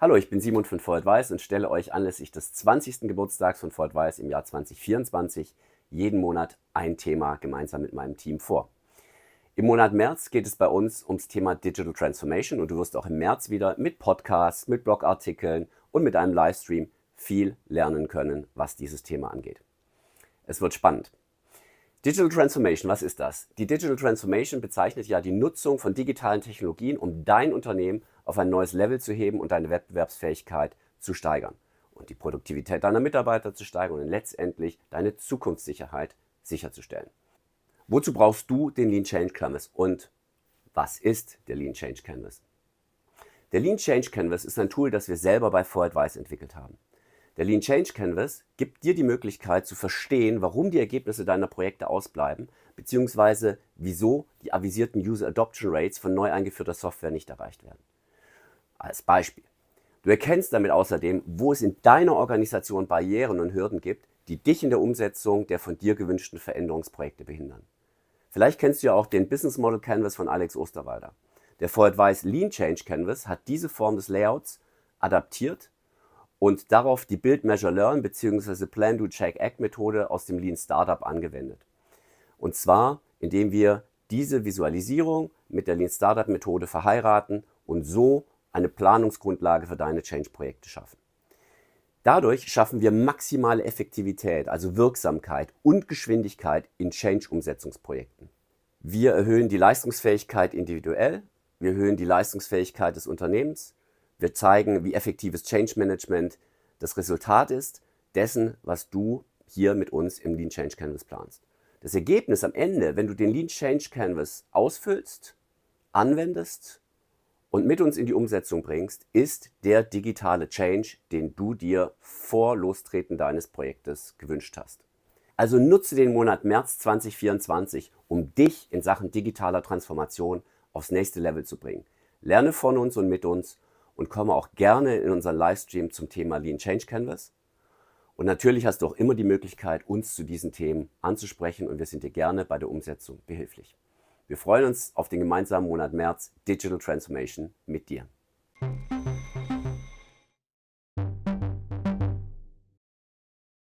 Hallo, ich bin Simon von Ford Weiss und stelle euch anlässlich des 20. Geburtstags von Ford Weiss im Jahr 2024 jeden Monat ein Thema gemeinsam mit meinem Team vor. Im Monat März geht es bei uns ums Thema Digital Transformation und du wirst auch im März wieder mit Podcasts, mit Blogartikeln und mit einem Livestream viel lernen können, was dieses Thema angeht. Es wird spannend. Digital Transformation, was ist das? Die Digital Transformation bezeichnet ja die Nutzung von digitalen Technologien, um dein Unternehmen auf ein neues Level zu heben und deine Wettbewerbsfähigkeit zu steigern und die Produktivität deiner Mitarbeiter zu steigern und letztendlich deine Zukunftssicherheit sicherzustellen. Wozu brauchst du den Lean Change Canvas und was ist der Lean Change Canvas? Der Lean Change Canvas ist ein Tool, das wir selber bei Four Advice entwickelt haben. Der Lean Change Canvas gibt dir die Möglichkeit zu verstehen, warum die Ergebnisse deiner Projekte ausbleiben, beziehungsweise wieso die avisierten User Adoption Rates von neu eingeführter Software nicht erreicht werden. Als Beispiel. Du erkennst damit außerdem, wo es in deiner Organisation Barrieren und Hürden gibt, die dich in der Umsetzung der von dir gewünschten Veränderungsprojekte behindern. Vielleicht kennst du ja auch den Business Model Canvas von Alex Osterwalder. Der For Advice Lean Change Canvas hat diese Form des Layouts adaptiert und darauf die Build Measure Learn bzw. Plan Do Check Act Methode aus dem Lean Startup angewendet. Und zwar, indem wir diese Visualisierung mit der Lean Startup Methode verheiraten und so eine Planungsgrundlage für deine Change-Projekte schaffen. Dadurch schaffen wir maximale Effektivität, also Wirksamkeit und Geschwindigkeit in Change-Umsetzungsprojekten. Wir erhöhen die Leistungsfähigkeit individuell, wir erhöhen die Leistungsfähigkeit des Unternehmens wir zeigen, wie effektives Change Management das Resultat ist dessen, was du hier mit uns im Lean Change Canvas planst. Das Ergebnis am Ende, wenn du den Lean Change Canvas ausfüllst, anwendest und mit uns in die Umsetzung bringst, ist der digitale Change, den du dir vor Lostreten deines Projektes gewünscht hast. Also nutze den Monat März 2024, um dich in Sachen digitaler Transformation aufs nächste Level zu bringen. Lerne von uns und mit uns und komme auch gerne in unseren Livestream zum Thema Lean Change Canvas. Und natürlich hast du auch immer die Möglichkeit, uns zu diesen Themen anzusprechen und wir sind dir gerne bei der Umsetzung behilflich. Wir freuen uns auf den gemeinsamen Monat März Digital Transformation mit dir.